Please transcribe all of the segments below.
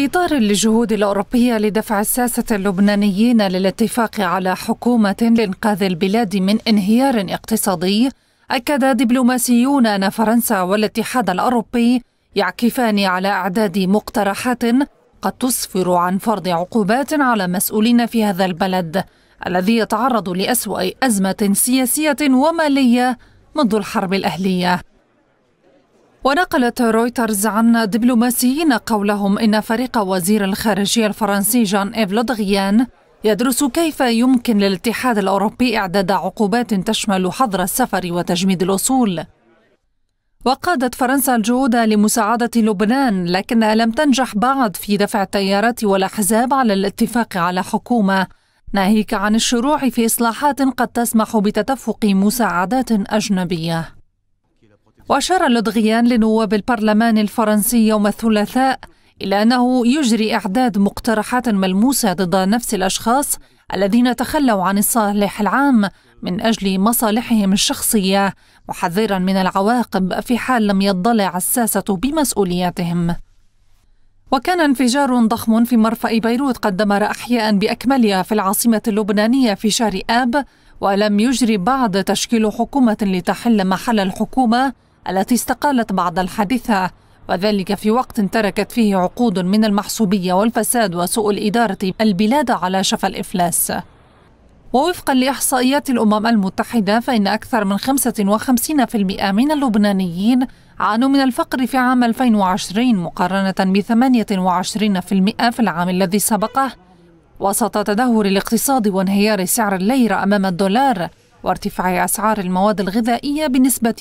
في إطار الجهود الأوروبية لدفع الساسة اللبنانيين للاتفاق على حكومة لإنقاذ البلاد من انهيار اقتصادي أكد دبلوماسيون أن فرنسا والاتحاد الأوروبي يعكفان على إعداد مقترحات قد تسفر عن فرض عقوبات على مسؤولين في هذا البلد الذي يتعرض لأسوأ أزمة سياسية ومالية منذ الحرب الأهلية ونقلت رويترز عن دبلوماسيين قولهم إن فريق وزير الخارجية الفرنسي جان إيف لودغيان يدرس كيف يمكن للاتحاد الأوروبي إعداد عقوبات تشمل حظر السفر وتجميد الأصول وقادت فرنسا الجهود لمساعدة لبنان لكنها لم تنجح بعد في دفع التيارات والأحزاب على الاتفاق على حكومة ناهيك عن الشروع في إصلاحات قد تسمح بتدفق مساعدات أجنبية وأشار لودغيان لنواب البرلمان الفرنسي يوم الثلاثاء إلى أنه يجري إعداد مقترحات ملموسة ضد نفس الأشخاص الذين تخلوا عن الصالح العام من أجل مصالحهم الشخصية محذرا من العواقب في حال لم يضلع الساسة بمسؤولياتهم وكان انفجار ضخم في مرفأ بيروت قد دمر أحياء بأكملها في العاصمة اللبنانية في شهر آب ولم يجري بعد تشكيل حكومة لتحل محل الحكومة التي استقالت بعد الحادثة وذلك في وقت تركت فيه عقود من المحسوبية والفساد وسوء الإدارة البلاد على شفا الإفلاس ووفقا لإحصائيات الأمم المتحدة فإن أكثر من 55% من اللبنانيين عانوا من الفقر في عام 2020 مقارنة ب 28% في العام الذي سبقه وسط تدهور الاقتصاد وانهيار سعر الليرة أمام الدولار وارتفاع أسعار المواد الغذائية بنسبة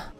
400%